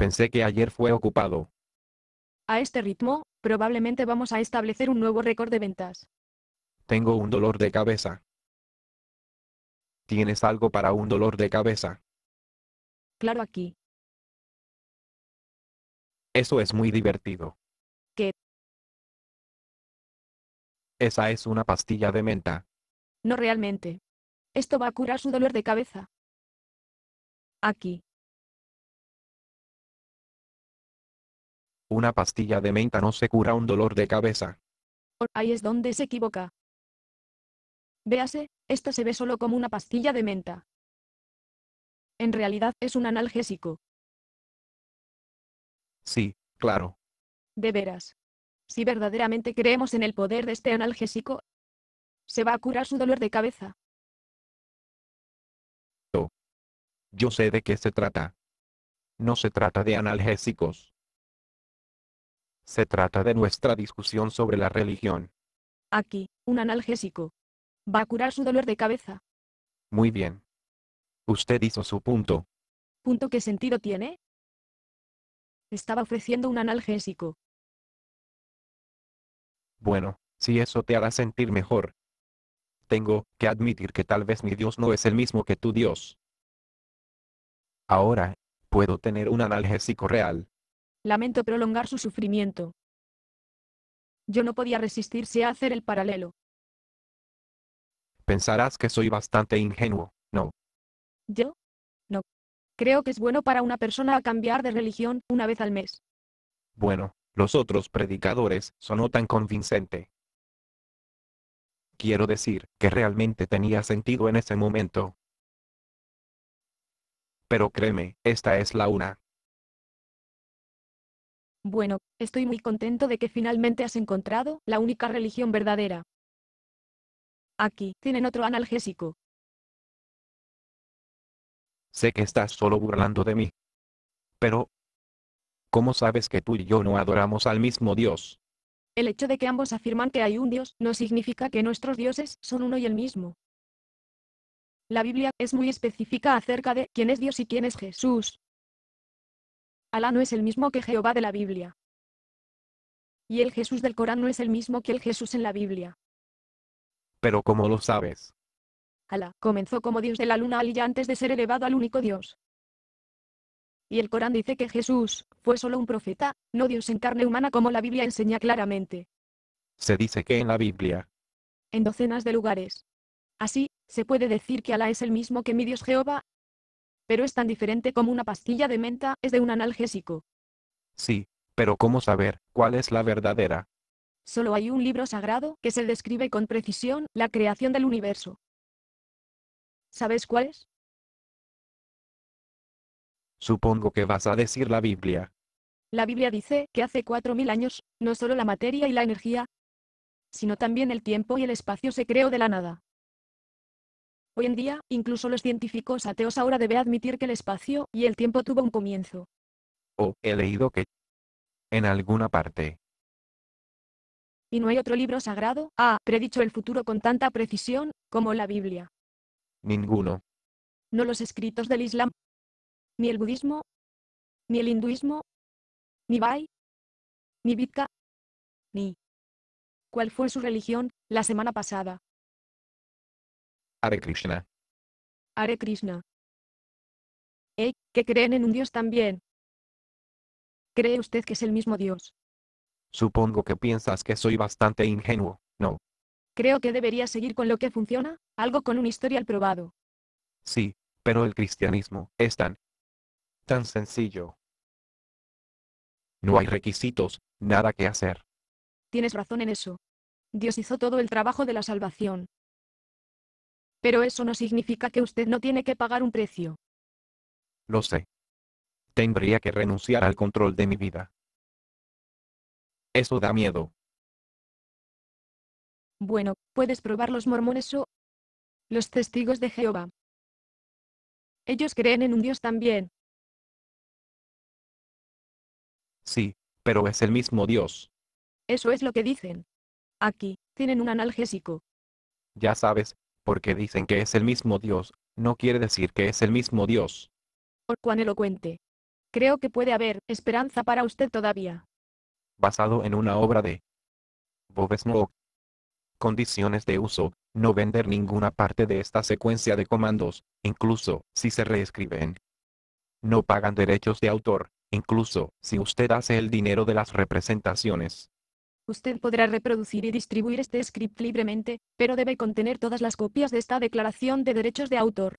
Pensé que ayer fue ocupado. A este ritmo, probablemente vamos a establecer un nuevo récord de ventas. Tengo un dolor de cabeza. ¿Tienes algo para un dolor de cabeza? Claro aquí. Eso es muy divertido. ¿Qué? Esa es una pastilla de menta. No realmente. Esto va a curar su dolor de cabeza. Aquí. Una pastilla de menta no se cura un dolor de cabeza. Ahí es donde se equivoca. Véase, esta se ve solo como una pastilla de menta. En realidad es un analgésico. Sí, claro. De veras. Si verdaderamente creemos en el poder de este analgésico, se va a curar su dolor de cabeza. Yo sé de qué se trata. No se trata de analgésicos. Se trata de nuestra discusión sobre la religión. Aquí, un analgésico. Va a curar su dolor de cabeza. Muy bien. Usted hizo su punto. ¿Punto qué sentido tiene? Estaba ofreciendo un analgésico. Bueno, si eso te hará sentir mejor. Tengo que admitir que tal vez mi Dios no es el mismo que tu Dios. Ahora, puedo tener un analgésico real. Lamento prolongar su sufrimiento. Yo no podía resistirse a hacer el paralelo. Pensarás que soy bastante ingenuo, ¿no? ¿Yo? No. Creo que es bueno para una persona cambiar de religión una vez al mes. Bueno, los otros predicadores sonó tan convincente. Quiero decir, que realmente tenía sentido en ese momento. Pero créeme, esta es la una. Bueno, estoy muy contento de que finalmente has encontrado la única religión verdadera. Aquí, tienen otro analgésico. Sé que estás solo burlando de mí. Pero... ¿Cómo sabes que tú y yo no adoramos al mismo Dios? El hecho de que ambos afirman que hay un Dios no significa que nuestros dioses son uno y el mismo. La Biblia es muy específica acerca de quién es Dios y quién es Jesús. Alá no es el mismo que Jehová de la Biblia. Y el Jesús del Corán no es el mismo que el Jesús en la Biblia. Pero ¿cómo lo sabes? Alá comenzó como Dios de la luna al ya antes de ser elevado al único Dios. Y el Corán dice que Jesús fue solo un profeta, no Dios en carne humana como la Biblia enseña claramente. Se dice que en la Biblia. En docenas de lugares. Así, se puede decir que Alá es el mismo que mi Dios Jehová, pero es tan diferente como una pastilla de menta es de un analgésico. Sí, pero ¿cómo saber cuál es la verdadera? Solo hay un libro sagrado que se describe con precisión la creación del universo. ¿Sabes cuál es? Supongo que vas a decir la Biblia. La Biblia dice que hace 4.000 años, no solo la materia y la energía, sino también el tiempo y el espacio se creó de la nada. Hoy en día, incluso los científicos ateos ahora deben admitir que el espacio y el tiempo tuvo un comienzo. Oh, he leído que... En alguna parte. Y no hay otro libro sagrado, ah, predicho el futuro con tanta precisión, como la Biblia. Ninguno. No los escritos del Islam. Ni el budismo. Ni el hinduismo. Ni Bai. Ni Vitka. Ni. ¿Cuál fue su religión, la semana pasada? Hare Krishna. Hare Krishna. ¿Eh? Que creen en un Dios también. ¿Cree usted que es el mismo Dios? Supongo que piensas que soy bastante ingenuo, ¿no? Creo que debería seguir con lo que funciona, algo con un historial probado. Sí, pero el cristianismo es tan... tan sencillo. No hay requisitos, nada que hacer. Tienes razón en eso. Dios hizo todo el trabajo de la salvación. Pero eso no significa que usted no tiene que pagar un precio. Lo sé. Tendría que renunciar al control de mi vida. Eso da miedo. Bueno, puedes probar los mormones o los testigos de Jehová. Ellos creen en un Dios también. Sí, pero es el mismo Dios. Eso es lo que dicen. Aquí, tienen un analgésico. Ya sabes, porque dicen que es el mismo Dios, no quiere decir que es el mismo Dios. Oh, cuán elocuente. Creo que puede haber esperanza para usted todavía. Basado en una obra de Bob Condiciones de uso, no vender ninguna parte de esta secuencia de comandos, incluso si se reescriben. No pagan derechos de autor, incluso si usted hace el dinero de las representaciones. Usted podrá reproducir y distribuir este script libremente, pero debe contener todas las copias de esta declaración de derechos de autor.